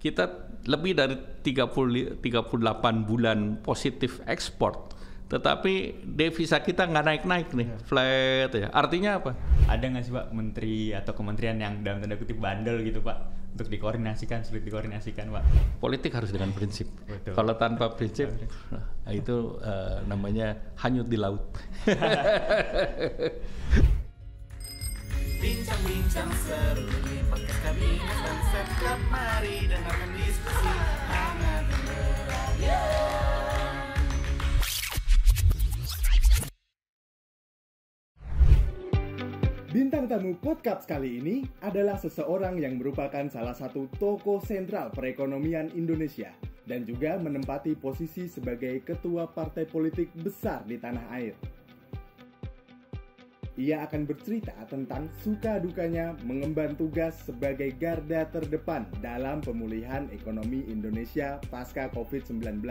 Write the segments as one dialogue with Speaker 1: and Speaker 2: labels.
Speaker 1: kita lebih dari 30, 38 bulan positif ekspor tetapi devisa kita nggak naik-naik nih ya. flat ya artinya apa
Speaker 2: ada nggak sih pak menteri atau kementerian yang dalam tanda kutip bandel gitu pak untuk dikoordinasikan sulit dikoordinasikan pak
Speaker 1: politik harus dengan prinsip kalau tanpa prinsip nah, itu uh, namanya hanyut di laut Bincang-bincang seru di podcast kami dengarkan diskusi hangat radio.
Speaker 2: Bintang tamu podcast kali ini adalah seseorang yang merupakan salah satu toko sentral perekonomian Indonesia dan juga menempati posisi sebagai ketua partai politik besar di tanah air. Ia akan bercerita tentang suka dukanya mengemban tugas sebagai garda terdepan dalam pemulihan ekonomi Indonesia pasca COVID-19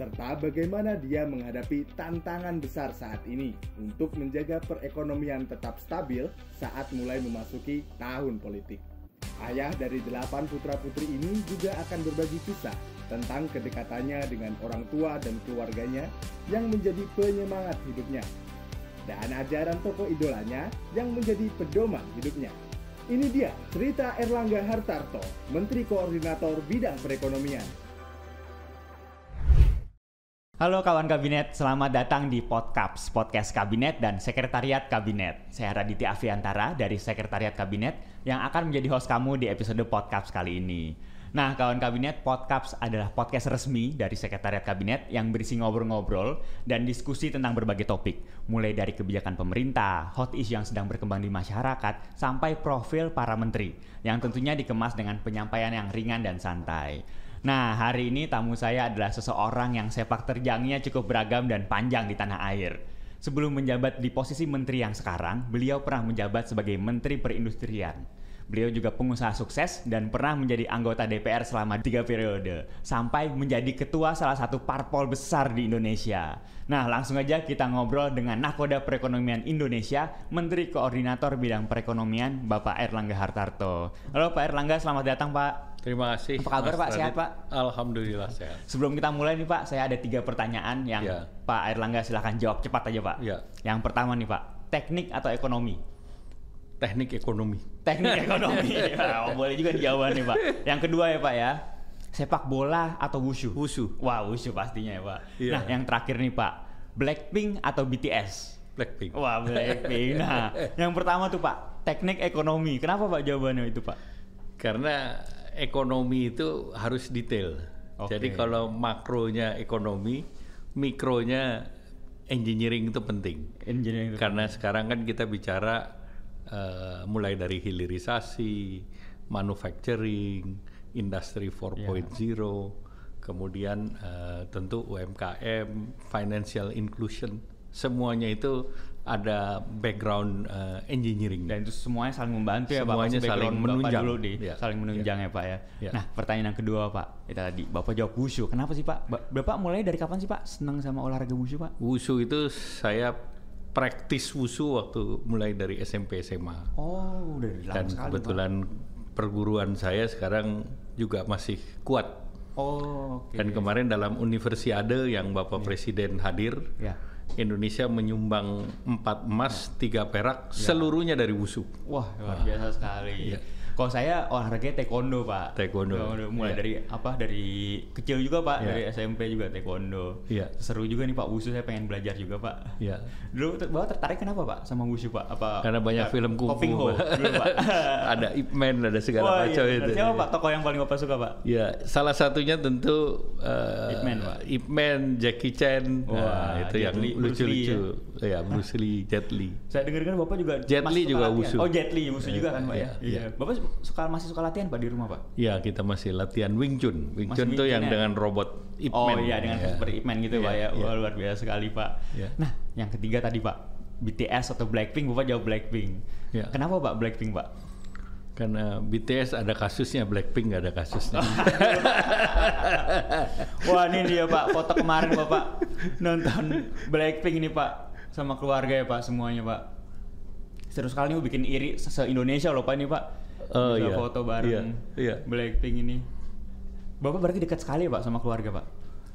Speaker 2: serta bagaimana dia menghadapi tantangan besar saat ini untuk menjaga perekonomian tetap stabil saat mulai memasuki tahun politik. Ayah dari delapan putra-putri ini juga akan berbagi kisah tentang kedekatannya dengan orang tua dan keluarganya yang menjadi penyemangat hidupnya dan ajaran tokoh idolanya yang menjadi pedoman hidupnya. Ini dia cerita Erlangga Hartarto, Menteri Koordinator Bidang Perekonomian. Halo kawan kabinet, selamat datang di Podcaps, podcast kabinet dan sekretariat kabinet. Saya Raditya Afiantara dari sekretariat kabinet yang akan menjadi host kamu di episode Podcaps kali ini. Nah, kawan kabinet, podcast adalah podcast resmi dari Sekretariat Kabinet yang berisi ngobrol-ngobrol dan diskusi tentang berbagai topik, mulai dari kebijakan pemerintah, hot isu yang sedang berkembang di masyarakat, sampai profil para menteri, yang tentunya dikemas dengan penyampaian yang ringan dan santai. Nah, hari ini tamu saya adalah seseorang yang sepak terjangnya cukup beragam dan panjang di tanah air. Sebelum menjabat di posisi menteri yang sekarang, beliau pernah menjabat sebagai Menteri Perindustrian. Beliau juga pengusaha sukses dan pernah menjadi anggota DPR selama tiga periode, sampai menjadi ketua salah satu parpol besar di Indonesia. Nah, langsung aja kita ngobrol dengan Nakoda Perekonomian Indonesia, Menteri Koordinator Bidang Perekonomian, Bapak Erlangga Hartarto. Halo Pak Erlangga, selamat datang Pak. Terima kasih. Apa kabar Mas Pak? Sehat Pak?
Speaker 1: Alhamdulillah sehat.
Speaker 2: Sebelum kita mulai nih Pak, saya ada tiga pertanyaan yang ya. Pak Erlangga silahkan jawab cepat aja Pak. Ya. Yang pertama nih Pak, teknik atau ekonomi? Teknik ekonomi. Teknik ekonomi. ya, oh, boleh juga dijawab nih Pak. Yang kedua ya Pak ya. Sepak bola atau wushu? Wushu. Wah wushu pastinya ya Pak. Yeah. Nah yang terakhir nih Pak. Blackpink atau BTS? Blackpink. Wah Blackpink. Nah yang pertama tuh Pak. Teknik ekonomi. Kenapa Pak jawabannya itu Pak?
Speaker 1: Karena ekonomi itu harus detail. Okay. Jadi kalau makronya ekonomi, mikronya engineering itu penting. Engineering itu Karena penting. sekarang kan kita bicara uh, mulai dari hilirisasi, manufacturing, industri 4.0, yeah. kemudian uh, tentu UMKM, financial inclusion, semuanya itu ada background uh, engineering dan itu semuanya saling membantu ya semuanya Pak. Iya. saling menunjang Bapak dulu deh, ya. saling menunjang ya. ya Pak ya.
Speaker 2: ya. Nah, pertanyaan yang kedua Pak, itu tadi Bapak jawab wushu. Kenapa sih Pak? Bapak mulai dari kapan sih Pak senang sama olahraga wushu Pak?
Speaker 1: Wushu itu saya praktis wusu waktu mulai dari SMP SMA. Oh, udah lama Dan sekali, kebetulan Pak. perguruan saya sekarang juga masih kuat. Oh. Okay. Dan kemarin dalam Universiade yang Bapak yeah. Presiden hadir, yeah. Indonesia menyumbang 4 emas, 3 ya. perak, yeah. seluruhnya dari wushu.
Speaker 2: Wah, luar biasa sekali. Yeah. Kalau saya olahraga taekwondo pak. Taekwondo. taekwondo. Mulai yeah. dari apa dari kecil juga pak, yeah. dari SMP juga taekwondo. Iya. Yeah. Seru juga nih pak wushu saya pengen belajar juga pak. Iya. Yeah. Dulu ter bawa tertarik kenapa pak sama wushu pak? Apa? Karena banyak pak, film kungfu. Ho, dulu, pak. ada Ip
Speaker 1: Man, ada segala oh, macam iya. itu. Siapa pak iya. Toko yang paling bapak suka pak? Iya, salah satunya tentu uh, Ip Man pak. Ip Man, Jackie Chan. Nah, Wah, nah, itu Jet yang lucu-lucu. Ya. ya Bruce Lee, Jet Li. Saya dengar kan bapak juga
Speaker 2: Jet Li juga wushu. Oh Jet Li wushu iya. juga kan pak ya. Iya. iya. Bapak suka masih suka latihan pak di rumah pak?
Speaker 1: Iya kita masih latihan Wing Chun. Wing Chun tuh yang ya? dengan robot Ip Oh iya dengan ya. seperti Ip Man gitu ya, pak ya. ya. Wah
Speaker 2: luar biasa sekali pak. Ya. Nah yang ketiga tadi pak BTS atau Blackpink bapak jawab Blackpink. Ya. Kenapa pak Blackpink pak? Karena BTS ada kasusnya, Blackpink gak ada kasusnya. Oh, iya. Wah ini dia pak, foto kemarin bapak nonton Blackpink ini pak sama keluarga ya pak semuanya pak. Seru sekali nih bikin iri se-Indonesia loh pak ini pak uh, bisa iya. foto bareng iya, iya. Blackpink ini. Bapak berarti dekat sekali ya, Pak sama keluarga Pak?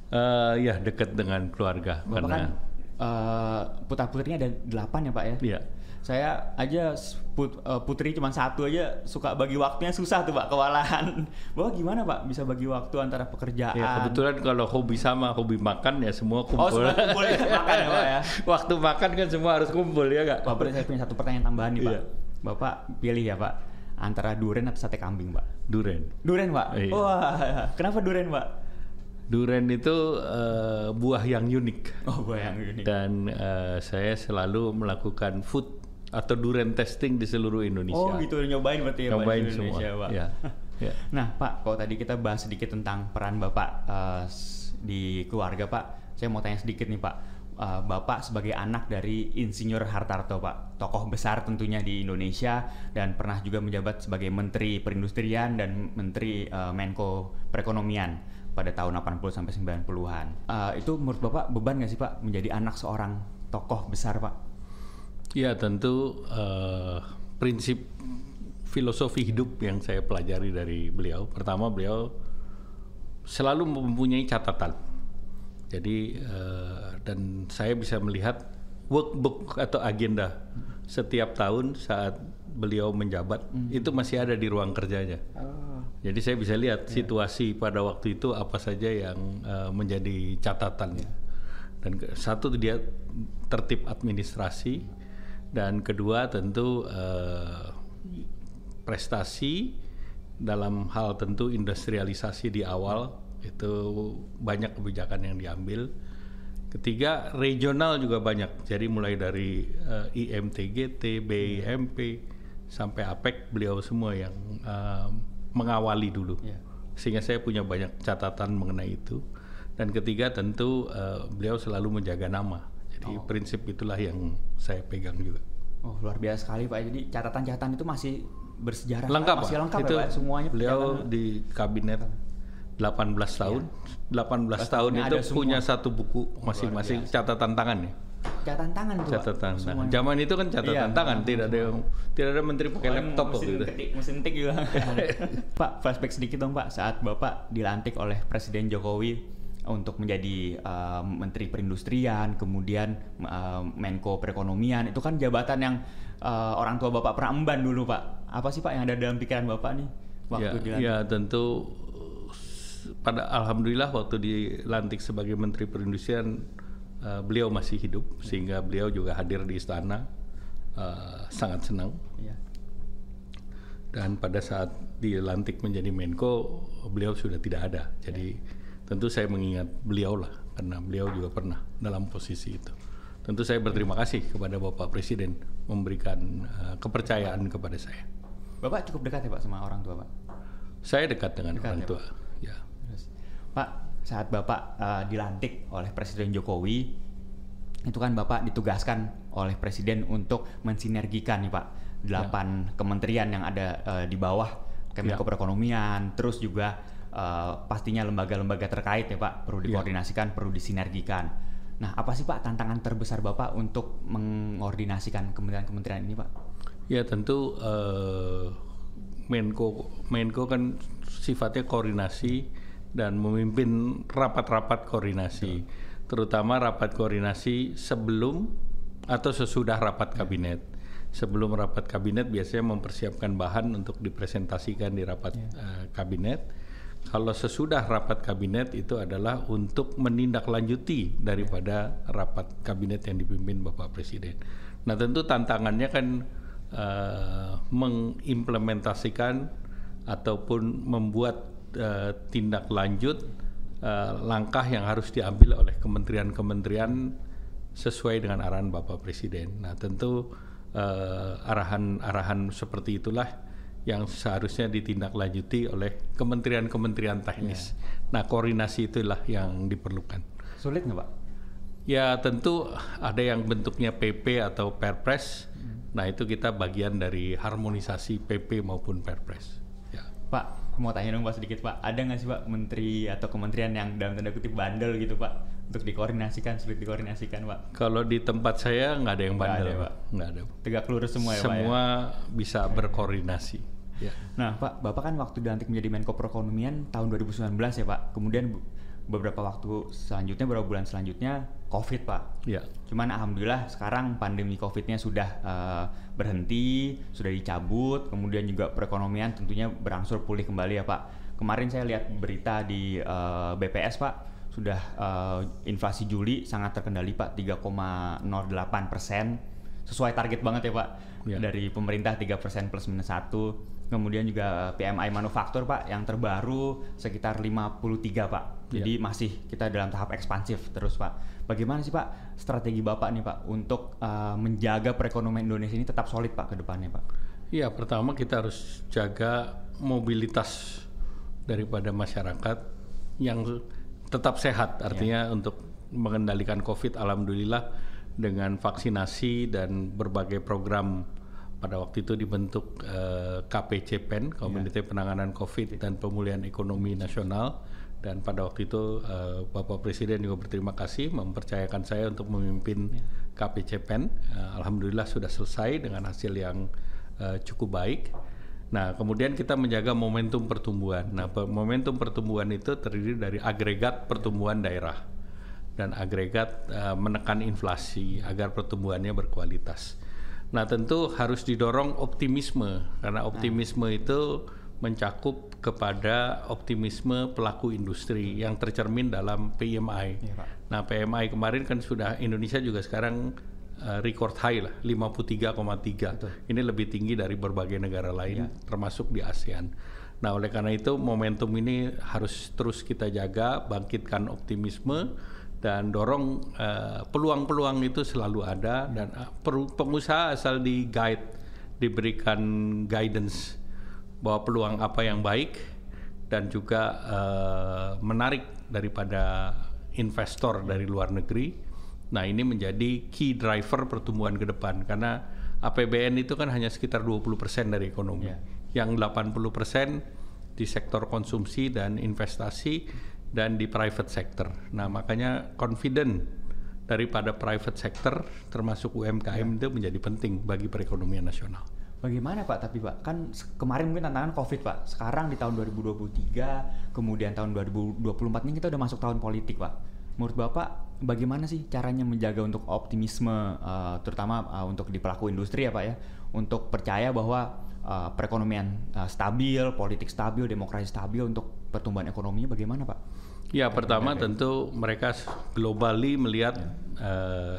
Speaker 1: Uh, ya dekat dengan keluarga Bapak karena kan,
Speaker 2: uh, eh, putar putrinya ada delapan ya Pak ya? Iya. Saya aja put, eh, putri cuma satu aja suka bagi waktunya susah tuh Pak kewalahan. Bapak gimana Pak bisa bagi waktu antara pekerjaan? Ya kebetulan
Speaker 1: kalau hobi sama hobi makan ya semua oh, kumpul. Oh semua kumpul ya, makan ya
Speaker 2: Pak ya. Waktu makan kan semua harus kumpul ya kak Bapak saya punya satu pertanyaan tambahan nih Pak. Iya. Bapak pilih ya Pak Antara durian atau sate kambing, Pak? Durian. Durian,
Speaker 1: Pak. Iya. Wah, kenapa durian, Pak? Durian itu uh, buah yang unik. Oh, buah yang unik. Dan uh, saya selalu melakukan food atau durian testing di seluruh Indonesia. Oh, gitu nyobain berarti ya, nyobain Pak, di Indonesia, semua. Pak. Ya. ya. Nah,
Speaker 2: Pak, kalau tadi kita bahas sedikit tentang peran Bapak uh, di keluarga, Pak. Saya mau tanya sedikit nih, Pak uh, Bapak sebagai anak dari Insinyur Hartarto, Pak. Tokoh besar tentunya di Indonesia dan pernah juga menjabat sebagai Menteri Perindustrian dan Menteri uh, Menko Perekonomian pada tahun 80 sampai 90-an. Uh, eh, itu menurut Bapak beban nggak sih, Pak, menjadi anak seorang tokoh besar, Pak?
Speaker 1: Ya, tentu uh, prinsip filosofi hidup yang saya pelajari dari beliau. Pertama, beliau selalu mempunyai catatan jadi uh, dan saya bisa melihat workbook atau agenda setiap tahun saat beliau menjabat hmm. itu masih ada di ruang kerjanya. Oh. Jadi saya bisa lihat yeah. situasi pada waktu itu apa saja yang uh, menjadi catatannya. Dan ke, satu dia tertib administrasi dan kedua tentu uh, prestasi dalam hal tentu industrialisasi di awal itu banyak kebijakan yang diambil ketiga regional juga banyak jadi mulai dari uh, eh, IMTGT BIMP sampai APEC beliau semua yang uh, mengawali dulu yeah. sehingga saya punya banyak catatan mengenai itu dan ketiga tentu uh, beliau selalu menjaga nama jadi oh. prinsip itulah yang saya pegang juga
Speaker 2: oh luar biasa sekali pak jadi catatan-catatan itu masih bersejarah lengkap kan? masih lengkap ya, itu ya, pak? semuanya beliau
Speaker 1: di kabinet 18 iya. tahun. Ya. 18 tahun itu punya satu buku oh, masing-masing catatan tangan ya.
Speaker 2: Catatan tangan tuh. Catatan
Speaker 1: tangan. tangan. Zaman itu kan catatan iya, tangan, tidak ada yang tidak ada menteri pakai laptop mesin gitu. Ketik, mesin tik juga. Pak, flashback sedikit
Speaker 2: dong Pak saat Bapak dilantik oleh Presiden Jokowi untuk menjadi uh, menteri perindustrian, kemudian uh, Menko perekonomian. Itu kan jabatan yang uh, orang tua Bapak peramban dulu, Pak. Apa sih Pak yang ada dalam pikiran Bapak nih waktu ya, dilantik? Ya,
Speaker 1: tentu pada alhamdulillah waktu dilantik sebagai Menteri Perindustrian uh, beliau masih hidup sehingga beliau juga hadir di istana uh, sangat senang. Ya. Dan pada saat dilantik menjadi Menko beliau sudah tidak ada. Jadi ya. tentu saya mengingat beliau lah karena beliau juga pernah dalam posisi itu. Tentu saya berterima kasih kepada Bapak Presiden memberikan uh, kepercayaan kepada saya. Bapak cukup dekat
Speaker 2: ya Pak sama orang tua Pak? Saya dekat dengan dekat orang ya, tua. Pak? Pak, saat Bapak uh, dilantik oleh Presiden Jokowi, itu kan Bapak ditugaskan oleh Presiden untuk mensinergikan nih Pak, delapan ya. kementerian yang ada uh, di bawah Kemenko ya. Perekonomian, terus juga uh, pastinya lembaga-lembaga terkait ya Pak, perlu ya. dikoordinasikan, ya. perlu disinergikan. Nah, apa sih Pak tantangan terbesar Bapak untuk mengordinasikan kementerian-kementerian ini, Pak?
Speaker 1: Ya, tentu uh, Menko Menko kan sifatnya koordinasi dan memimpin rapat-rapat koordinasi, ya. terutama rapat koordinasi sebelum atau sesudah rapat kabinet. Sebelum rapat kabinet biasanya mempersiapkan bahan untuk dipresentasikan di rapat ya. uh, kabinet. Kalau sesudah rapat kabinet itu adalah untuk menindaklanjuti daripada rapat kabinet yang dipimpin Bapak Presiden. Nah tentu tantangannya kan uh, mengimplementasikan ataupun membuat Eh, tindak lanjut eh, langkah yang harus diambil oleh kementerian-kementerian sesuai dengan arahan Bapak Presiden. Nah tentu arahan eh, arahan-arahan seperti itulah yang seharusnya ditindaklanjuti oleh kementerian-kementerian teknis. Yeah. Nah koordinasi itulah yang diperlukan. Sulit nggak Pak? Ya tentu ada yang bentuknya PP atau Perpres. Hmm. Nah itu kita bagian dari harmonisasi PP maupun Perpres. Ya. Pak, mau tanya dong pak
Speaker 2: sedikit pak ada nggak sih pak menteri atau kementerian yang dalam tanda kutip bandel gitu pak untuk dikoordinasikan sulit dikoordinasikan
Speaker 1: pak kalau di tempat saya nggak ada yang bandel nggak ada, pak nggak ada tegak lurus semua ya pak ya? semua ya? bisa berkoordinasi ya.
Speaker 2: nah pak bapak kan waktu dilantik menjadi Menko Perekonomian tahun 2019 ya pak kemudian beberapa waktu selanjutnya beberapa bulan selanjutnya COVID pak. Iya. Cuman alhamdulillah sekarang pandemi COVID-nya sudah uh, berhenti, sudah dicabut, kemudian juga perekonomian tentunya berangsur pulih kembali ya pak. Kemarin saya lihat berita di uh, eh, BPS pak sudah uh, inflasi Juli sangat terkendali pak 3,08 persen sesuai target banget ya pak ya. dari pemerintah 3 persen plus minus satu. Kemudian juga PMI manufaktur pak yang terbaru sekitar 53 pak. Iya. Jadi ya. masih kita dalam tahap ekspansif terus pak Bagaimana sih Pak strategi Bapak nih Pak untuk uh, menjaga perekonomian Indonesia ini tetap solid Pak ke depannya Pak?
Speaker 1: Iya, pertama kita harus jaga mobilitas daripada masyarakat yang tetap sehat iya. artinya ya. untuk mengendalikan Covid alhamdulillah dengan vaksinasi dan berbagai program pada waktu itu dibentuk eh, KPCPEN Komite ya. Penanganan Covid dan Pemulihan Ekonomi Nasional dan pada waktu itu uh, Bapak Presiden juga berterima kasih mempercayakan saya untuk memimpin ya. KPCPEN. Uh, eh, Alhamdulillah sudah selesai dengan hasil yang uh, cukup baik. Nah, kemudian kita menjaga momentum pertumbuhan. Nah, momentum pertumbuhan itu terdiri dari agregat pertumbuhan daerah dan agregat uh, menekan inflasi agar pertumbuhannya berkualitas. Nah, tentu harus didorong optimisme karena optimisme nah. itu mencakup kepada optimisme pelaku industri yang tercermin dalam PMI. Ya, Nah, PMI kemarin kan sudah Indonesia juga sekarang eh, record high lah 53,3. Ini lebih tinggi dari berbagai negara lain ya. termasuk di ASEAN. Nah, oleh karena itu momentum ini harus terus kita jaga, bangkitkan optimisme dan dorong eh, peluang-peluang uh, itu selalu ada iya. dan uh, pengusaha asal di guide diberikan guidance bahwa peluang apa yang baik dan juga uh, menarik daripada investor dari luar negeri. Nah, ini menjadi key driver pertumbuhan ke depan karena APBN itu kan hanya sekitar 20% dari ekonomi. Yeah. Yang 80% di sektor konsumsi dan investasi dan di private sector. Nah, makanya confident daripada private sector termasuk UMKM yeah. itu menjadi penting bagi perekonomian nasional. Bagaimana Pak? Tapi Pak, kan kemarin mungkin tantangan COVID Pak. Sekarang di tahun 2023,
Speaker 2: kemudian tahun 2024 ini kita udah masuk tahun politik Pak. Menurut Bapak, bagaimana sih caranya menjaga untuk optimisme, uh, terutama uh, untuk di pelaku industri ya Pak ya, untuk percaya bahwa uh, perekonomian uh, stabil, politik stabil, demokrasi stabil untuk pertumbuhan ekonominya bagaimana Pak?
Speaker 1: Ya pertama tentu mereka globally melihat ya. uh,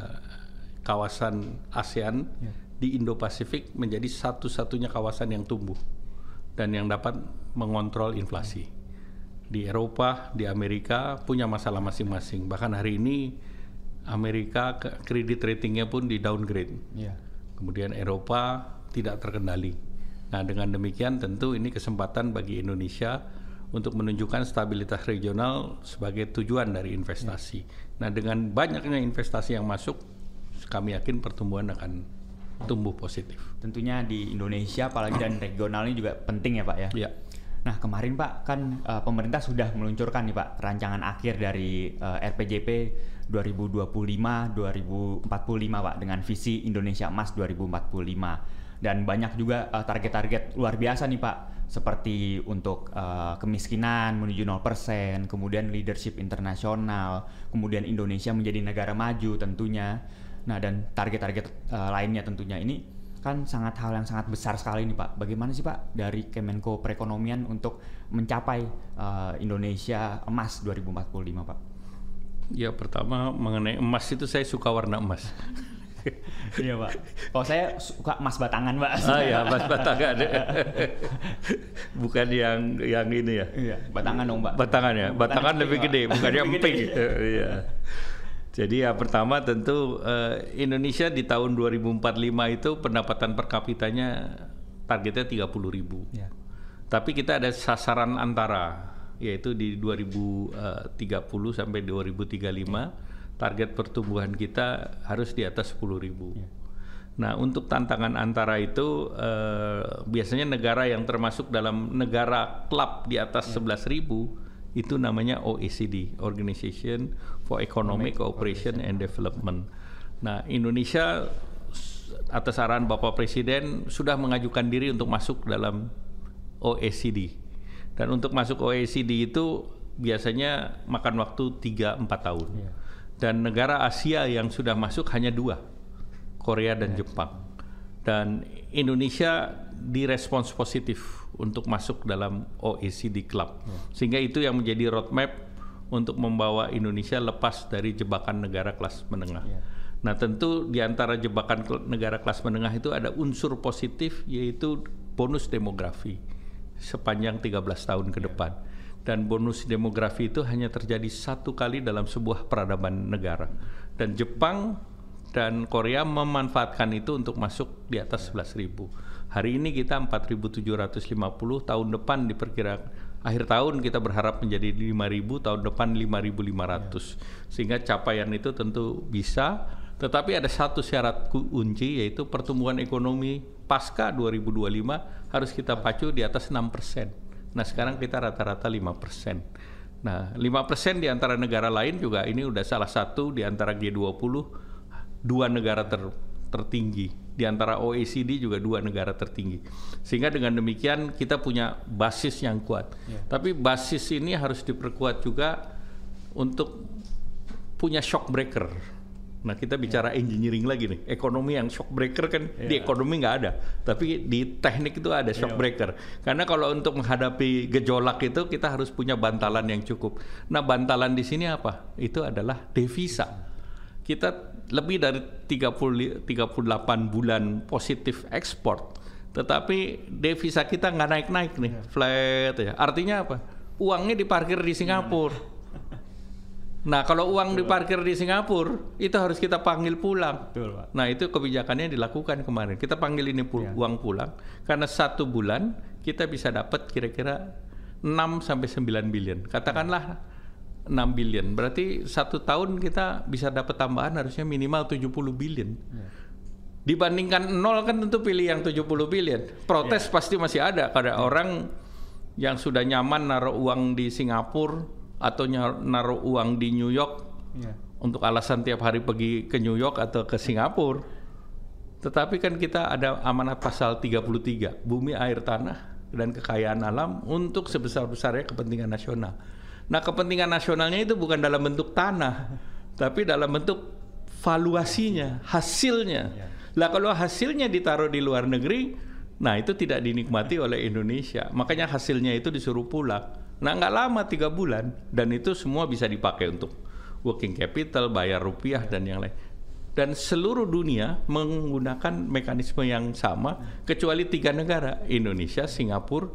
Speaker 1: kawasan ASEAN. Ya di Indo-Pasifik menjadi satu-satunya kawasan yang tumbuh dan yang dapat mengontrol inflasi. Di Eropa, di Amerika punya masalah masing-masing. Bahkan hari ini Amerika kredit ratingnya pun di downgrade. Yeah. Kemudian Eropa tidak terkendali. Nah dengan demikian tentu ini kesempatan bagi Indonesia untuk menunjukkan stabilitas regional sebagai tujuan dari investasi. Yeah. Nah, dengan banyaknya investasi yang masuk, kami yakin pertumbuhan akan tumbuh positif. Tentunya
Speaker 2: di Indonesia apalagi dan regional ini juga penting ya Pak ya. Iya. Nah kemarin Pak kan uh, pemerintah sudah meluncurkan nih Pak rancangan akhir dari uh, RPJP 2025-2045 Pak dengan visi Indonesia Emas 2045 dan banyak juga eh, target-target uh, luar biasa nih Pak seperti untuk uh, kemiskinan menuju 0%, kemudian leadership internasional, kemudian Indonesia menjadi negara maju tentunya Nah dan target-target uh, lainnya tentunya ini kan sangat hal yang sangat besar sekali nih Pak. Bagaimana sih Pak dari Kemenko Perekonomian untuk mencapai uh, Indonesia emas 2045 Pak?
Speaker 1: Ya pertama mengenai emas itu saya suka warna emas.
Speaker 2: iya Pak. Kalau saya suka emas batangan Pak. Ah ya emas batangan.
Speaker 1: bukan yang yang ini ya. Iya, batangan dong Pak. Batangan ya. Batangan, batangan lebih gede, bukan yang pink. Iya. Jadi ya pertama tentu uh, Indonesia di tahun 2045 itu pendapatan per kapitanya targetnya 30 ribu. Ya. Tapi kita ada sasaran antara yaitu di 2030 eh, sampai 2035 ya. target pertumbuhan kita harus di atas 10 ribu. Ya. Nah, untuk tantangan antara itu eh, biasanya negara yang termasuk dalam negara klub di atas 11 ya. ribu itu namanya OECD, Organization for Economic Cooperation and Development. Nah, Indonesia atas saran Bapak Presiden sudah mengajukan diri untuk masuk dalam OECD. Dan untuk masuk OECD itu biasanya makan waktu 3-4 tahun. Iya. Dan negara Asia yang sudah masuk hanya dua, Korea dan iya. Jepang. Dan Indonesia direspons positif untuk masuk dalam OECD Club. Ya. Sehingga itu yang menjadi roadmap untuk membawa Indonesia lepas dari jebakan negara kelas menengah. Ya. Nah, tentu di antara jebakan negara kelas menengah itu ada unsur positif yaitu bonus demografi sepanjang 13 tahun ke ya. depan. Dan bonus demografi itu hanya terjadi satu kali dalam sebuah peradaban negara. Dan Jepang dan Korea memanfaatkan itu untuk masuk di atas 11.000. Hari ini kita 4.750, tahun depan diperkirakan akhir tahun kita berharap menjadi 5.000, tahun depan 5.500. Sehingga capaian itu tentu bisa, tetapi ada satu syarat kunci yaitu pertumbuhan ekonomi pasca 2025 harus kita pacu di atas 6%. Nah, sekarang kita rata-rata 5%. Nah, 5% di antara negara lain juga ini udah salah satu di antara G20 dua negara ter, tertinggi di antara OECD juga dua negara tertinggi. Sehingga dengan demikian kita punya basis yang kuat. Yeah. Tapi basis ini harus diperkuat juga untuk punya shock breaker. Nah kita ya. bicara yeah. engineering lagi nih, ekonomi yang shock breaker kan yeah. di ya. ekonomi nggak ada, tapi di teknik itu ada shock yeah. breaker. Karena kalau untuk menghadapi gejolak itu kita harus punya bantalan yang cukup. Nah bantalan di sini apa? Itu adalah devisa kita lebih dari 30, 38 bulan positif ekspor tetapi devisa kita nggak naik-naik nih iya. flat ya artinya apa uangnya diparkir di Singapura iya. nah kalau uang Betul, diparkir di Singapura itu harus kita panggil pulang Betul, Pak. nah itu kebijakannya dilakukan kemarin kita panggil ini pul ya. uang pulang karena satu bulan kita bisa dapat kira-kira 6 sampai 9 billion katakanlah 6 billion. Berarti satu tahun kita bisa dapat tambahan harusnya minimal 70 billion. Yeah. Dibandingkan nol kan tentu pilih yang 70 billion. Protes yeah. pasti masih ada karena yeah. orang yang sudah nyaman naruh uang di Singapura atau naruh uang di New York yeah. untuk alasan tiap hari pergi ke New York atau ke Singapura. Tetapi kan kita ada amanat pasal 33, bumi, air, tanah dan kekayaan alam untuk sebesar-besarnya kepentingan nasional Nah, kepentingan nasionalnya itu bukan dalam bentuk tanah, tapi dalam bentuk valuasinya, hasilnya. Ya. Lah kalau hasilnya ditaruh di luar negeri, nah itu tidak dinikmati oleh Indonesia. Makanya hasilnya itu disuruh pulang. Nah nggak lama tiga bulan dan itu semua bisa dipakai untuk working capital, bayar rupiah dan yang lain. Dan seluruh dunia menggunakan mekanisme yang sama kecuali tiga negara Indonesia, Singapura,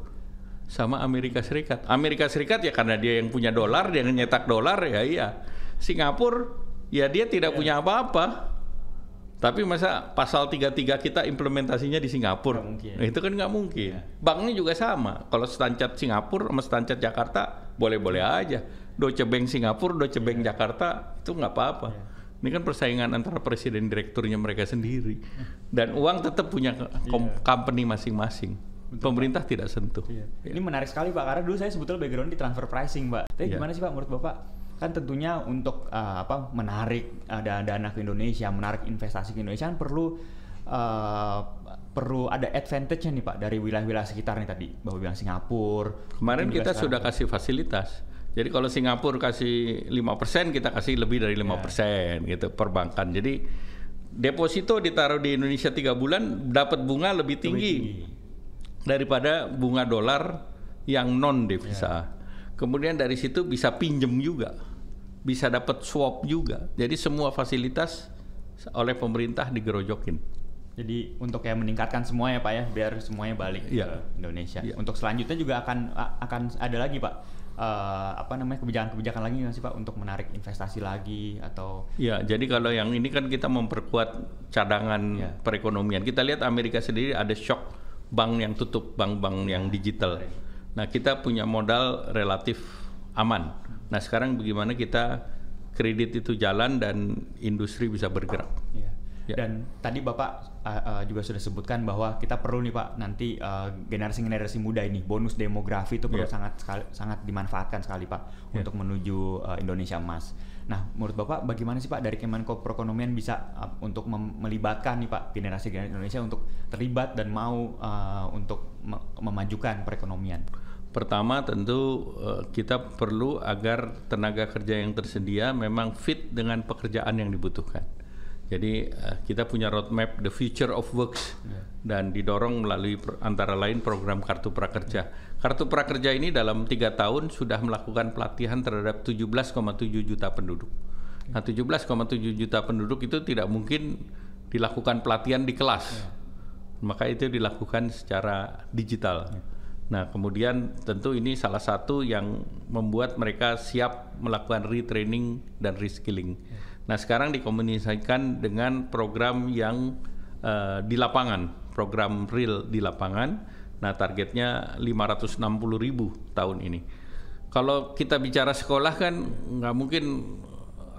Speaker 1: sama Amerika Serikat. Amerika Serikat ya karena dia yang punya dolar, dia yang nyetak dolar ya iya. Singapura ya dia tidak ya. punya apa-apa. Tapi masa pasal 33 kita implementasinya di Singapura? Nah, itu kan nggak mungkin. Ya. Banknya juga sama. Kalau setancat Singapura sama setancat Jakarta boleh-boleh aja. Doce Bank Singapura, Doce Bank ya. Jakarta itu nggak apa-apa. Ya. Ini kan persaingan antara presiden direkturnya mereka sendiri. Dan uang tetap punya iya. company masing-masing pemerintah tidak sentuh. Iya.
Speaker 2: Ya. Ini menarik sekali Pak karena dulu saya sebetulnya background di transfer pricing Pak. Tapi iya. gimana sih Pak menurut Bapak? Kan tentunya untuk uh, apa menarik uh, eh, dana ke Indonesia, menarik investasi ke Indonesia kan perlu Uh, perlu ada advantage nih Pak dari wilayah-wilayah sekitar nih tadi Bapak bilang Singapura. Kemarin kita sekarang. sudah
Speaker 1: kasih fasilitas. Jadi kalau Singapura kasih 5%, kita kasih lebih dari 5% iya. persen gitu perbankan. Jadi deposito ditaruh di Indonesia tiga bulan dapat bunga lebih tinggi. Lebih tinggi daripada bunga dolar yang non devisa. Yeah. Kemudian dari situ bisa pinjem juga, bisa dapat swap juga. Jadi semua fasilitas oleh pemerintah digerojokin. Jadi untuk yang meningkatkan semua ya Pak
Speaker 2: ya, biar semuanya balik yeah. ke Indonesia. Yeah. Untuk selanjutnya juga akan akan ada lagi Pak uh, apa namanya kebijakan-kebijakan lagi nggak sih Pak untuk menarik investasi lagi atau?
Speaker 1: Ya, jadi kalau yang ini kan kita memperkuat cadangan yeah. perekonomian. Kita lihat Amerika sendiri ada shock bank yang tutup, bank-bank yang digital. Nah, kita punya modal relatif aman. Nah, sekarang bagaimana kita kredit itu jalan dan industri bisa bergerak. Iya.
Speaker 2: Ya. Dan tadi Bapak uh, uh, juga sudah sebutkan bahwa kita perlu nih Pak nanti ah, generasi-generasi uh, muda ini bonus demografi itu perlu yeah. sangat sekali, sangat dimanfaatkan sekali Pak yeah. untuk menuju uh, Indonesia emas. Nah, menurut Bapak bagaimana sih Pak dari Kemenko Perekonomian bisa uh, untuk melibatkan nih Pak generasi generasi Indonesia untuk terlibat dan mau uh, untuk me memajukan
Speaker 1: perekonomian? Pertama tentu uh, kita perlu agar tenaga kerja yang tersedia memang fit dengan pekerjaan yang dibutuhkan. Jadi uh, kita punya roadmap the future of works yeah. dan didorong melalui antara lain program kartu prakerja. Yeah Kartu Prakerja ini dalam tiga tahun sudah melakukan pelatihan terhadap 17,7 juta penduduk. Nah, 17,7 juta penduduk itu tidak mungkin dilakukan pelatihan di kelas. Ya. Maka itu dilakukan secara digital. Ya. Nah, kemudian tentu ini salah satu yang membuat mereka siap melakukan retraining dan reskilling. Ya. Nah, sekarang dikomunikasikan dengan program yang uh, di lapangan, program real di lapangan Nah, targetnya 560 ribu tahun ini. Kalau kita bicara sekolah kan nggak mungkin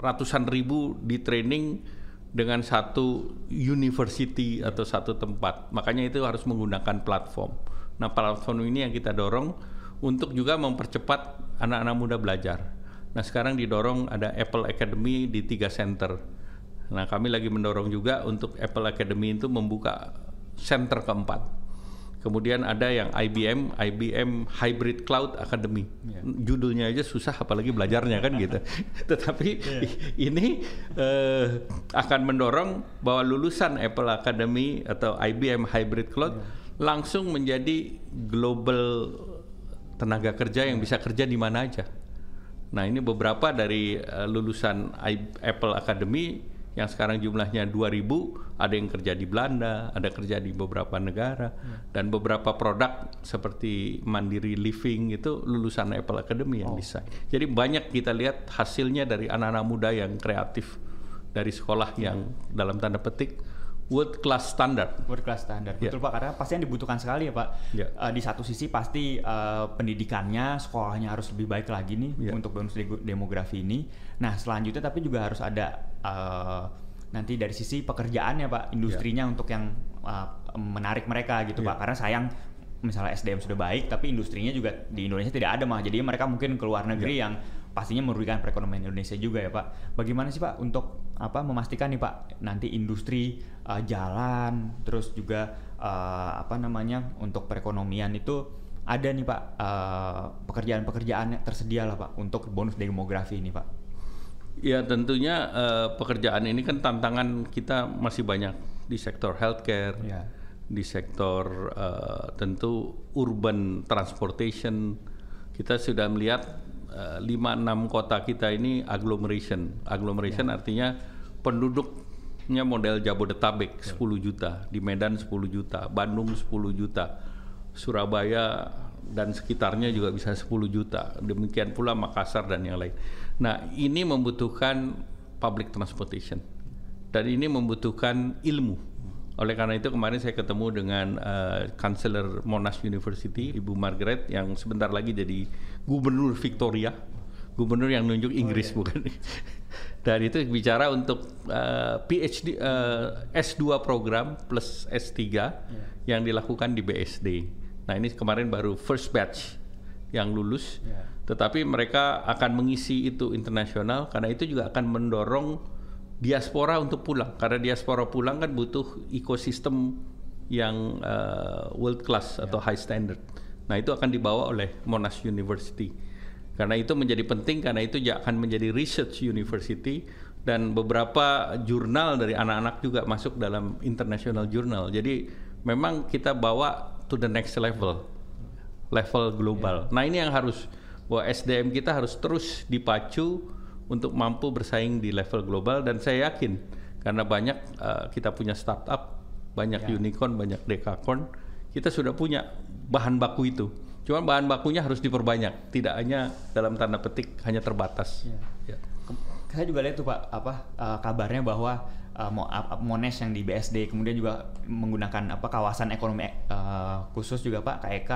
Speaker 1: ratusan ribu di training dengan satu university atau satu tempat. Makanya itu harus menggunakan platform. Nah, platform ini yang kita dorong untuk juga mempercepat anak-anak muda belajar. Nah, sekarang didorong ada Apple Academy di tiga center. Nah, kami lagi mendorong juga untuk Apple Academy itu membuka center keempat Kemudian ada yang IBM, IBM Hybrid Cloud Academy. Yeah. Judulnya aja susah apalagi belajarnya kan gitu. Tetapi yeah. ini uh, akan mendorong bahwa lulusan Apple Academy atau IBM Hybrid Cloud yeah. langsung menjadi global tenaga kerja yang iya. bisa kerja di mana aja. Nah, ini beberapa dari uh, lulusan I Apple Academy yang sekarang jumlahnya 2000 ada yang kerja di Belanda ada kerja di beberapa negara hmm. dan beberapa produk seperti Mandiri Living itu lulusan Apple Academy yang oh. desain jadi banyak kita lihat hasilnya dari anak-anak muda yang kreatif dari sekolah yang hmm. dalam tanda petik world class standar. World
Speaker 2: class standar, ya. betul Pak. Karena pasti yang dibutuhkan sekali ya Pak. Yeah. Ya. Uh, di satu sisi pasti uh, pendidikannya, sekolahnya harus lebih baik lagi nih yeah. untuk bonus demografi ini. Nah selanjutnya tapi juga harus ada uh, nanti dari sisi pekerjaannya Pak, industrinya yeah. untuk yang uh, menarik mereka gitu yeah. Pak. Karena sayang misalnya SDM sudah baik, tapi industrinya juga di Indonesia tidak ada mah. Jadi mereka mungkin ke luar negeri yeah. yang pastinya merugikan perekonomian Indonesia juga ya Pak. Bagaimana sih Pak untuk apa memastikan nih Pak nanti industri uh, jalan terus juga uh, apa namanya untuk perekonomian itu ada nih Pak eh, pekerjaan pekerjaan yang tersedia lah Pak untuk bonus demografi ini Pak.
Speaker 1: Ya tentunya uh, pekerjaan ini kan tantangan kita masih banyak di sektor healthcare, yeah. di sektor uh, tentu urban transportation. Kita sudah melihat Eh, lima enam kota kita ini agglomeration. Agglomeration ya. artinya penduduknya model Jabodetabek ya. 10 juta, di Medan 10 juta, Bandung 10 juta, Surabaya dan sekitarnya juga bisa 10 juta. Demikian pula Makassar dan yang lain. Nah, ini membutuhkan public transportation. Dan ini membutuhkan ilmu oleh karena itu kemarin saya ketemu dengan Chancellor eh, Monash University, Ibu Margaret yang sebentar lagi jadi Gubernur Victoria, Gubernur yang nunjuk Inggris oh, iya. bukan. Dan itu bicara untuk uh, eh, PhD uh, eh, S2 program plus S3 yeah. yang dilakukan di BSD. Nah, ini kemarin baru first batch yang lulus. Yeah. Tetapi mereka akan mengisi itu internasional karena itu juga akan mendorong diaspora untuk pulang karena diaspora pulang kan butuh ekosistem yang uh, world class yeah. atau ya. high standard. Nah, itu akan dibawa oleh Monash University. Karena itu menjadi penting karena itu akan menjadi research university dan beberapa jurnal dari anak-anak juga masuk dalam international journal. Jadi memang kita bawa to the next level. Level global. Yeah. Nah, ini yang harus bahwa SDM kita harus terus dipacu untuk mampu bersaing di level global dan saya yakin karena banyak uh, kita punya startup, banyak ya. unicorn, banyak dekakorn, kita sudah punya bahan baku itu. Cuma bahan bakunya harus diperbanyak, tidak hanya dalam tanda petik hanya terbatas. Ya.
Speaker 2: Ya. Saya juga lihat tuh Pak apa uh, kabarnya bahwa uh, Monash yang di BSD kemudian juga menggunakan apa kawasan ekonomi uh, khusus juga Pak KEK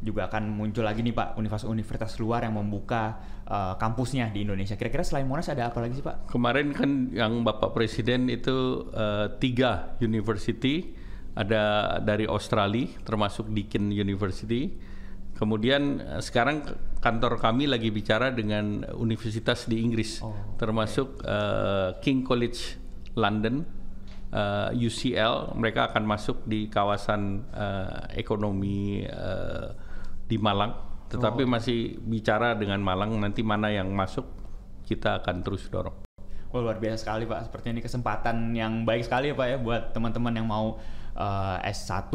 Speaker 2: juga akan muncul lagi nih Pak universitas-universitas luar yang membuka uh, kampusnya di Indonesia kira-kira selain mones ada apa lagi sih Pak
Speaker 1: kemarin kan yang Bapak Presiden itu uh, tiga university ada dari Australia termasuk Deakin University Kemudian sekarang kantor kami lagi bicara dengan universitas di Inggris, oh, termasuk uh, King College London, uh, eh, UCL, mereka akan masuk di kawasan uh, ekonomi uh, di Malang. Tetapi oh. masih bicara dengan Malang nanti mana yang masuk kita akan terus dorong.
Speaker 2: Wah luar biasa sekali Pak. Sepertinya ini kesempatan yang baik sekali ya Pak ya buat teman-teman yang mau uh, S1,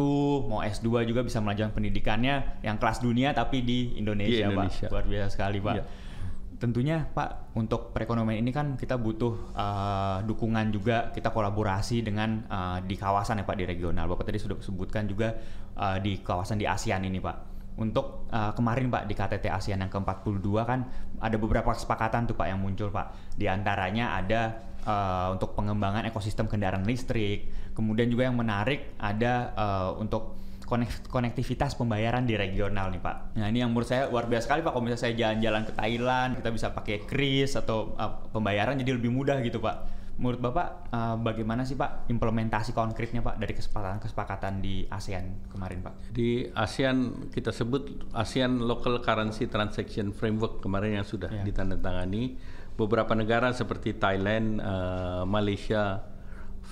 Speaker 2: mau S2 juga bisa melanjutkan pendidikannya yang kelas dunia tapi di Indonesia, di Indonesia. Pak. Luar biasa sekali Pak. Yeah tentunya Pak untuk perekonomian ini kan kita butuh uh, dukungan juga kita kolaborasi dengan uh, di kawasan ya Pak di regional Bapak tadi sudah sebutkan juga uh, di kawasan di ASEAN ini Pak untuk uh, kemarin Pak di KTT ASEAN yang ke-42 kan ada beberapa kesepakatan tuh Pak yang muncul Pak di antaranya ada uh, untuk pengembangan ekosistem kendaraan listrik kemudian juga yang menarik ada uh, untuk konektivitas pembayaran di regional nih Pak. Nah ini yang menurut saya luar biasa sekali Pak. Kalau misalnya saya jalan-jalan ke Thailand, kita bisa pakai kris atau uh, pembayaran jadi lebih mudah gitu Pak. Menurut Bapak uh, bagaimana sih Pak implementasi konkretnya Pak dari kesepakatan-kesepakatan di ASEAN
Speaker 1: kemarin Pak? Di ASEAN kita sebut ASEAN Local Currency Transaction Framework kemarin yang sudah ya. ditandatangani. Beberapa negara seperti Thailand, uh, Malaysia,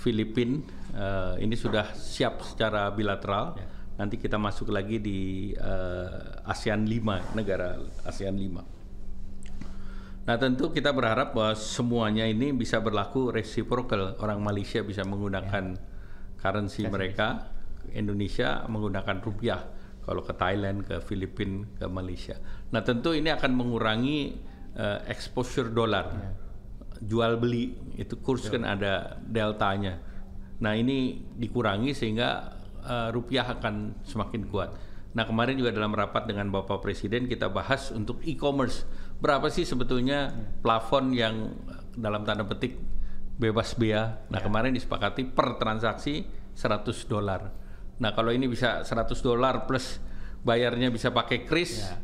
Speaker 1: Filipina uh, ini sudah siap secara bilateral. Ya nanti kita masuk lagi di uh, ASEAN 5 negara ASEAN 5 nah tentu kita berharap bahwa semuanya ini bisa berlaku reciprocal orang Malaysia bisa menggunakan ya. currency Kasih. mereka Indonesia menggunakan rupiah kalau ke Thailand, ke Filipina, ke Malaysia. Nah, tentu ini akan mengurangi uh, exposure dolar. Ya. Jual beli itu kurs ya. kan ada deltanya. Nah, ini dikurangi sehingga uh, rupiah akan semakin kuat. Nah kemarin juga dalam rapat dengan Bapak Presiden kita bahas untuk e-commerce berapa sih sebetulnya plafon yang dalam tanda petik bebas bea. Nah yeah. kemarin disepakati per transaksi 100 dolar. Nah kalau ini bisa 100 dolar plus bayarnya bisa pakai kris. yeah.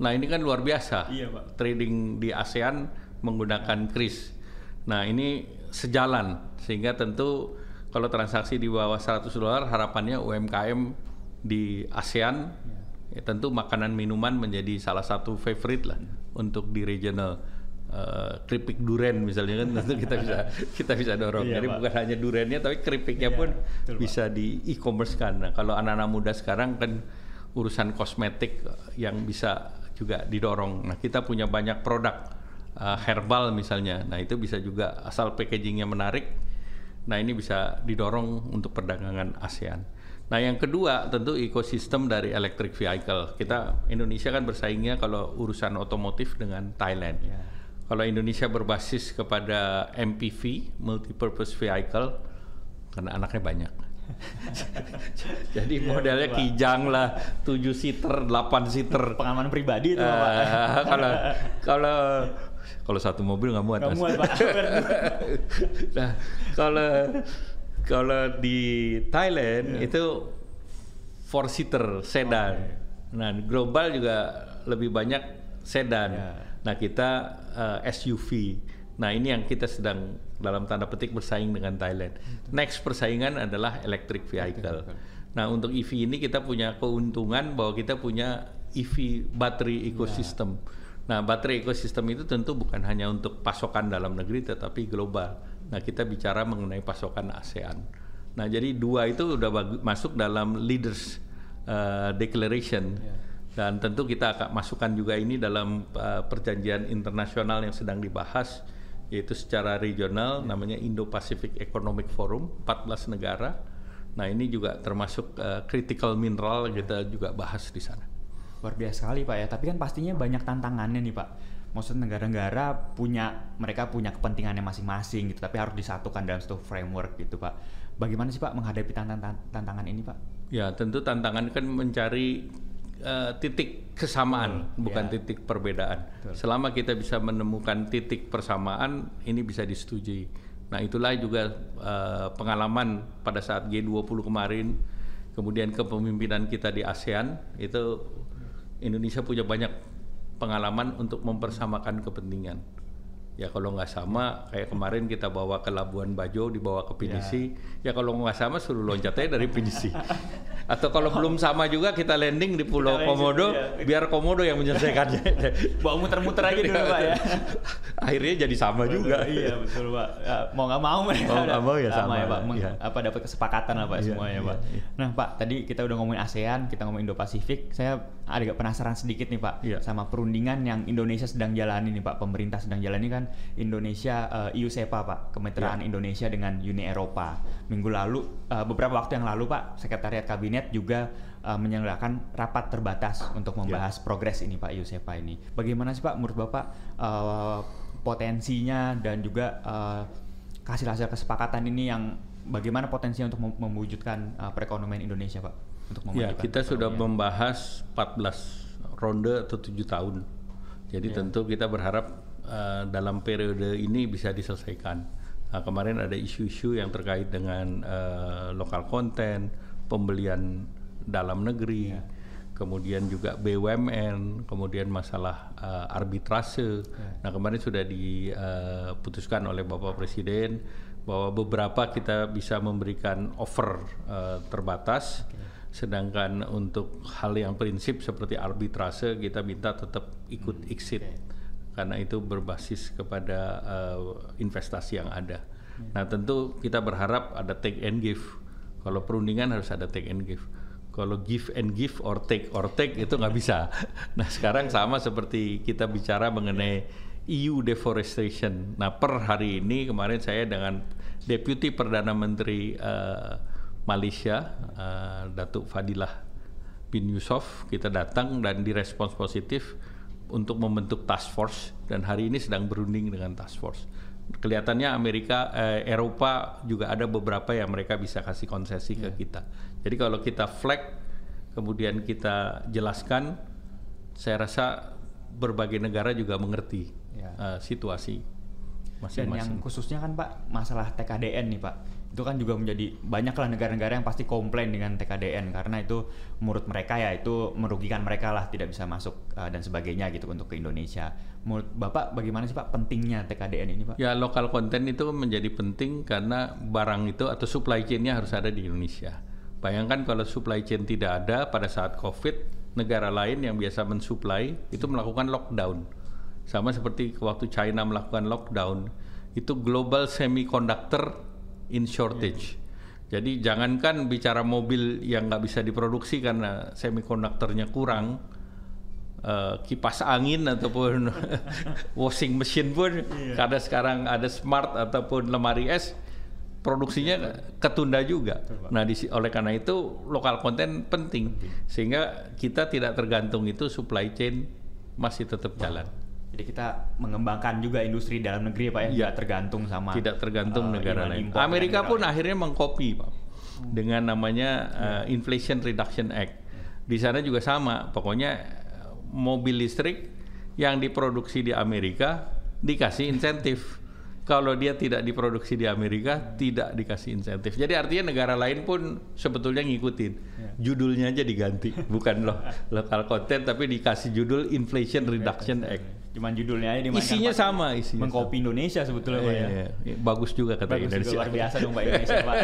Speaker 1: Nah ini kan luar biasa. Iya, Pak. Trading di ASEAN menggunakan kris. Nah ini sejalan sehingga tentu kalau transaksi di bawah 100 dolar harapannya UMKM di ASEAN ya. ya tentu makanan minuman menjadi salah satu favorite lah ya. untuk di regional Uh, keripik durian misalnya kan tentu kita bisa kita bisa dorong. Iya, Jadi Pak. bukan hanya durennya tapi keripiknya iya, pun betul, bisa Pak. di e-commerce kan. Nah, kalau anak-anak muda sekarang kan urusan kosmetik yang bisa juga didorong. Nah, kita punya banyak produk uh, herbal misalnya. Nah, itu bisa juga asal packagingnya menarik Nah ini bisa didorong untuk perdagangan ASEAN. Nah yang kedua tentu ekosistem dari electric vehicle. Kita Indonesia kan bersaingnya kalau urusan otomotif dengan Thailand. Yeah. Kalau Indonesia berbasis kepada MPV (multipurpose vehicle) karena anaknya banyak.
Speaker 2: Jadi modelnya
Speaker 1: kijang lah, 7 seater, 8 seater. pengaman pribadi itu uh, Pak. Eh, kalau kalau kalau satu mobil nggak muat. Nggak muat pak. nah kalau kalau di Thailand yeah. itu four seater sedan. okay. Nah global juga lebih banyak sedan. Yeah. Nah kita uh, eh, SUV. Nah ini yang kita sedang dalam tanda petik bersaing dengan Thailand. Hmm. Next persaingan adalah electric vehicle. Nah untuk EV ini kita punya keuntungan bahwa kita punya EV battery ecosystem. Yeah. Nah, baterai ekosistem itu tentu bukan hanya untuk pasokan dalam negeri tetapi global. Nah, kita bicara mengenai pasokan ASEAN. Nah, jadi dua itu sudah masuk dalam leaders uh, declaration. Yeah. Dan tentu kita akan masukkan juga ini dalam uh, perjanjian internasional yang sedang dibahas yaitu secara regional yeah. namanya Indo-Pacific Economic Forum 14 negara. Nah, ini juga termasuk uh, critical mineral yeah. kita juga bahas di sana
Speaker 2: luar biasa sekali pak ya tapi kan pastinya banyak tantangannya nih pak maksud negara-negara punya mereka punya kepentingannya masing-masing gitu tapi harus disatukan dalam satu framework gitu pak bagaimana sih pak menghadapi tantangan tantangan ini pak
Speaker 1: ya tentu tantangan kan mencari uh, titik kesamaan hmm, bukan yeah. titik perbedaan Betul. selama kita bisa menemukan titik persamaan ini bisa disetujui nah itulah juga uh, pengalaman pada saat G20 kemarin kemudian kepemimpinan kita di ASEAN itu Indonesia punya banyak pengalaman untuk mempersamakan kepentingan ya kalau nggak sama kayak kemarin kita bawa ke Labuan Bajo dibawa ke Pinisi Ya, ya kalau nggak sama suruh loncatnya dari Pinisi atau kalau oh. belum sama juga kita landing di Pulau kita Komodo ya. biar Komodo yang menyelesaikannya bawa muter-muter aja dulu pak ya akhirnya jadi sama betul, juga iya
Speaker 2: betul pak ya, mau nggak mau mereka ya. mau nggak mau ya sama, sama ya pak Mengapa ya. apa dapat kesepakatan lah pak ya, semuanya ya, pak ya. nah pak tadi kita udah ngomongin ASEAN kita ngomongin Indo Pasifik saya agak penasaran sedikit nih pak ya. sama perundingan yang Indonesia sedang jalani nih pak pemerintah sedang jalani kan kan Indonesia uh, eh, EU SEPA Pak, kemitraan ya. Indonesia dengan Uni Eropa. Minggu lalu uh, beberapa waktu yang lalu Pak, Sekretariat Kabinet juga uh, eh, menyelenggarakan rapat terbatas untuk membahas ya. progres ini Pak EU SEPA ini. Bagaimana sih Pak menurut Bapak uh, potensinya dan juga uh, hasil hasil kesepakatan ini yang bagaimana potensinya untuk mewujudkan uh, perekonomian Indonesia Pak untuk Ya, kita sudah
Speaker 1: membahas 14 ronde atau 7 tahun. Jadi ya. tentu kita berharap Eh, dalam periode ini bisa diselesaikan. Nah, kemarin ada isu-isu yang terkait dengan uh, lokal konten, pembelian dalam negeri, ya. kemudian juga BUMN, kemudian masalah uh, arbitrase. Ya. Nah kemarin sudah diputuskan oleh Bapak Presiden bahwa beberapa kita bisa memberikan offer uh, terbatas, okay. Ya. sedangkan untuk hal yang prinsip seperti arbitrase kita minta tetap ikut hmm. exit. Okay karena itu berbasis kepada uh, investasi yang ada. Ya. Nah tentu kita berharap ada take and give. Kalau perundingan harus ada take and give. Kalau give and give or take or take itu nggak bisa. Nah sekarang sama seperti kita bicara mengenai EU deforestation. Nah per hari ini kemarin saya dengan Deputi Perdana Menteri uh, Malaysia uh, Datuk Fadilah bin Yusof kita datang dan direspons positif untuk membentuk task force dan hari ini sedang berunding dengan task force. Kelihatannya Amerika, eh, Eropa juga ada beberapa yang mereka bisa kasih konsesi yeah. ke ya. kita. Jadi kalau kita flag, kemudian kita jelaskan, saya rasa berbagai negara juga mengerti yeah. Ya. uh, situasi masing-masing. Dan yang
Speaker 2: khususnya kan Pak masalah TKDN nih Pak itu kan juga menjadi banyaklah negara-negara yang pasti komplain dengan TKDN karena itu menurut mereka ya itu merugikan mereka lah tidak bisa masuk uh, dan sebagainya gitu untuk ke Indonesia. Menurut Bapak bagaimana sih Pak pentingnya TKDN ini Pak?
Speaker 1: Ya lokal konten itu menjadi penting karena barang itu atau supply chainnya harus ada di Indonesia. Bayangkan kalau supply chain tidak ada pada saat COVID, negara lain yang biasa mensuplai itu melakukan lockdown. Sama seperti waktu China melakukan lockdown, itu global semiconductor in shortage. Yeah. Jadi jangankan bicara mobil yang nggak bisa diproduksi karena semikonduktornya kurang, uh, kipas angin ataupun washing machine pun yeah. karena sekarang ada smart ataupun lemari es produksinya ketunda juga. Nah, di, oleh karena itu lokal konten penting sehingga kita tidak tergantung itu supply chain masih tetap jalan. Jadi kita
Speaker 2: mengembangkan juga
Speaker 1: industri dalam negeri ya Pak ya, ya. tergantung sama tidak tergantung uh, negara lain. Amerika pun akhirnya mengcopy Pak hmm. dengan namanya uh, Inflation Reduction Act. Hmm. Di sana juga sama, pokoknya mobil listrik yang diproduksi di Amerika dikasih insentif. Kalau dia tidak diproduksi di Amerika, tidak dikasih insentif. Jadi artinya negara lain pun sebetulnya ngikutin. Ya. Judulnya aja diganti, bukan loh lokal konten, tapi dikasih judul Inflation Reduction Act Cuman judulnya aja dimainkan. Isinya Pak. sama isinya. Mengkopi Indonesia sebetulnya Pak ya. Iya, iya, iya. Bagus juga kata Bagus Indonesia. Juga luar biasa dong Pak Indonesia Pak.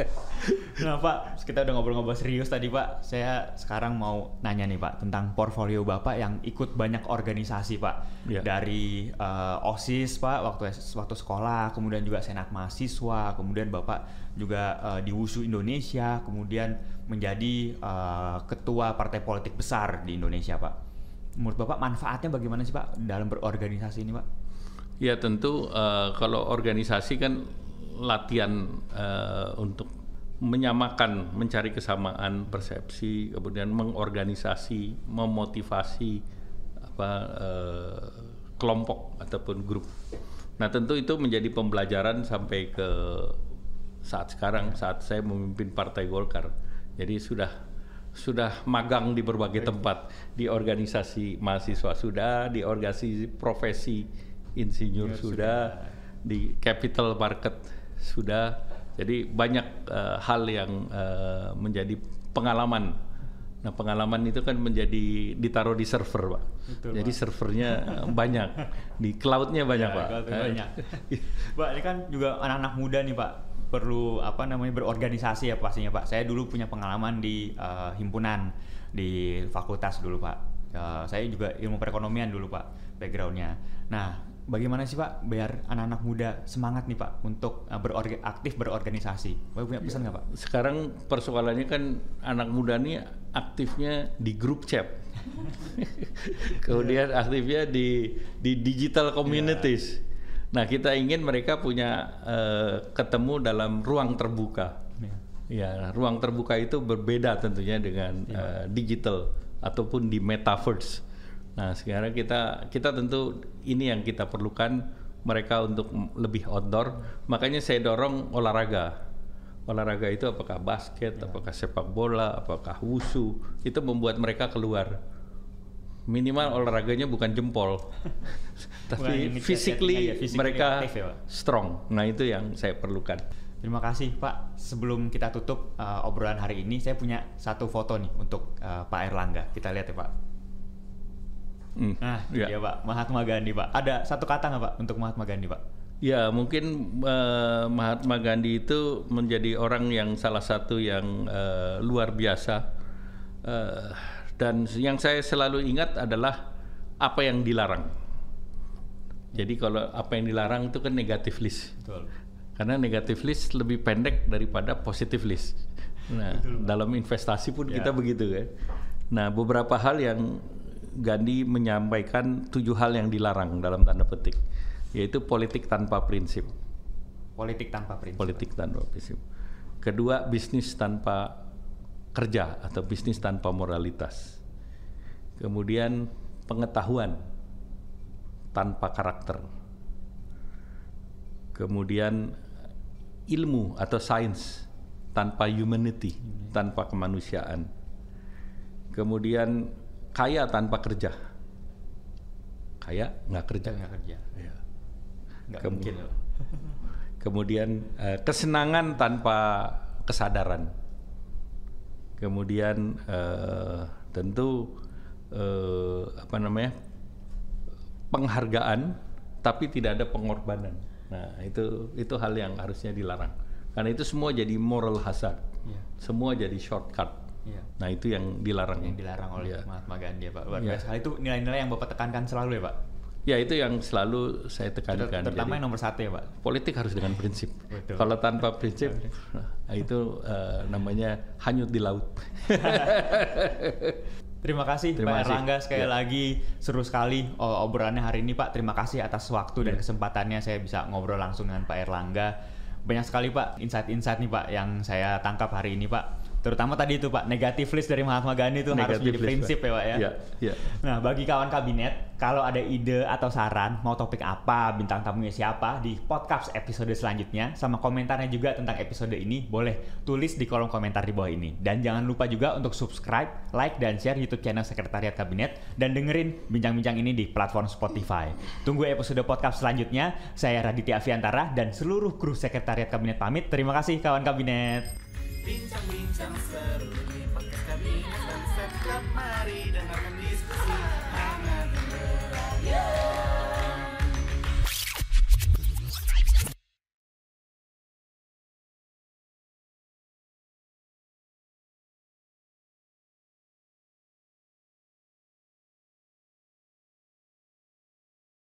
Speaker 2: nah Pak, kita udah ngobrol-ngobrol serius tadi Pak. Saya sekarang mau nanya nih Pak tentang portfolio Bapak yang ikut banyak organisasi Pak. ya. Dari uh, OSIS Pak waktu waktu sekolah, kemudian juga Senat Mahasiswa, kemudian Bapak juga uh, di WUSU Indonesia, kemudian menjadi uh, ketua partai politik besar di Indonesia Pak menurut Bapak manfaatnya bagaimana sih Pak dalam berorganisasi ini Pak?
Speaker 1: Ya tentu uh, kalau organisasi kan latihan uh, untuk menyamakan, mencari kesamaan persepsi, kemudian mengorganisasi, memotivasi apa uh, kelompok ataupun grup. Nah tentu itu menjadi pembelajaran sampai ke saat sekarang saat saya memimpin Partai Golkar. Jadi sudah sudah magang di berbagai tempat di organisasi mahasiswa sudah di organisasi profesi insinyur ya, sudah, sudah di capital market sudah jadi banyak uh, hal yang uh, menjadi pengalaman nah pengalaman itu kan menjadi ditaruh di server pak Betul, jadi pak. servernya banyak di cloudnya banyak ya, pak banyak eh. pak ini kan juga anak-anak muda nih pak
Speaker 2: perlu apa namanya berorganisasi ya pastinya Pak. Saya dulu punya pengalaman di uh, himpunan di fakultas dulu Pak. Uh, saya juga ilmu perekonomian dulu Pak backgroundnya. Nah bagaimana sih Pak biar anak-anak muda semangat nih Pak untuk uh, berorga aktif
Speaker 1: berorganisasi? Pak punya pesan ya, nggak ya, Pak? Sekarang persoalannya kan anak muda nih aktifnya di grup chat. Kemudian aktifnya di di digital communities. Yeah Nah, kita ingin mereka punya uh, ketemu dalam ruang terbuka. Ya. ya, ruang terbuka itu berbeda tentunya dengan ya. uh, digital ataupun di metaverse. Nah, sekarang kita kita tentu ini yang kita perlukan mereka untuk lebih outdoor. Makanya saya dorong olahraga. Olahraga itu apakah basket, ya. apakah sepak bola, apakah wushu, itu membuat mereka keluar minimal olahraganya bukan jempol
Speaker 2: tapi
Speaker 1: physically, mereka ya, strong nah itu yang saya perlukan
Speaker 2: terima kasih Pak sebelum kita tutup uh, obrolan hari ini saya punya satu foto nih untuk uh, Pak Erlangga kita lihat ya Pak hmm, nah ya. iya, Pak Mahatma Gandhi Pak ada satu kata nggak Pak untuk Mahatma Gandhi Pak
Speaker 1: Ya, mungkin uh, Mahatma Gandhi itu menjadi orang yang salah satu yang uh, luar biasa. Uh, dan yang saya selalu ingat adalah apa yang dilarang. Jadi kalau apa yang dilarang itu kan negatif list. Betul. Karena negatif list lebih pendek daripada positif list. Nah, Betul. dalam investasi pun ya. kita iya. begitu ya. Nah, beberapa hal yang Gandhi menyampaikan tujuh hal yang dilarang dalam tanda petik, yaitu politik tanpa prinsip.
Speaker 2: Politik tanpa
Speaker 1: prinsip. Politik tanpa prinsip. Kedua, bisnis tanpa kerja atau bisnis tanpa moralitas. Kemudian pengetahuan tanpa karakter. Kemudian ilmu atau sains tanpa humanity, tanpa kemanusiaan. Kemudian kaya tanpa kerja. Kaya nggak kerja. Nggak kerja. Iya. Nggak Kem mungkin. kemudian eh, kesenangan tanpa kesadaran kemudian uh, tentu uh, apa namanya penghargaan tapi tidak ada pengorbanan nah itu itu hal yang harusnya dilarang karena itu semua jadi moral hazard yeah. semua jadi shortcut Ya. Nah itu yang dilarang. Yang dilarang oleh ya. Mahatma Gandhi ya Pak. Luar iya. biasa. Itu nilai-nilai yang Bapak tekankan selalu ya Pak. Ya itu yang selalu saya tekankan. Terutama yang nomor satu ya Pak. Politik harus dengan prinsip. Betul. Kalau tanpa prinsip itu uh, namanya hanyut di laut.
Speaker 2: Terima kasih Terima Pak Erlangga sekali ya. lagi seru sekali eh, obrolannya hari ini Pak. Terima kasih atas waktu ya. dan kesempatannya saya bisa ngobrol langsung dengan Pak Erlangga. Banyak sekali Pak insight-insight nih Pak yang saya tangkap hari ini Pak terutama tadi itu Pak negatif list dari Mahatma Gandhi itu negative harus jadi prinsip Pak. ya Pak ya. Yeah, yeah. Nah bagi kawan kabinet kalau ada ide atau saran mau topik apa bintang tamunya siapa di podcast episode selanjutnya sama komentarnya juga tentang episode ini boleh tulis di kolom komentar di bawah ini dan jangan lupa juga untuk subscribe, like dan share YouTube channel Sekretariat Kabinet dan dengerin bincang-bincang ini di platform Spotify. Tunggu episode podcast selanjutnya. Saya Raditya Aviantara dan seluruh kru Sekretariat Kabinet pamit. Terima kasih kawan kabinet.
Speaker 1: Bincang-bincang seru ini podcast kami dan setiap Mari dengarkan diskusi hangat dan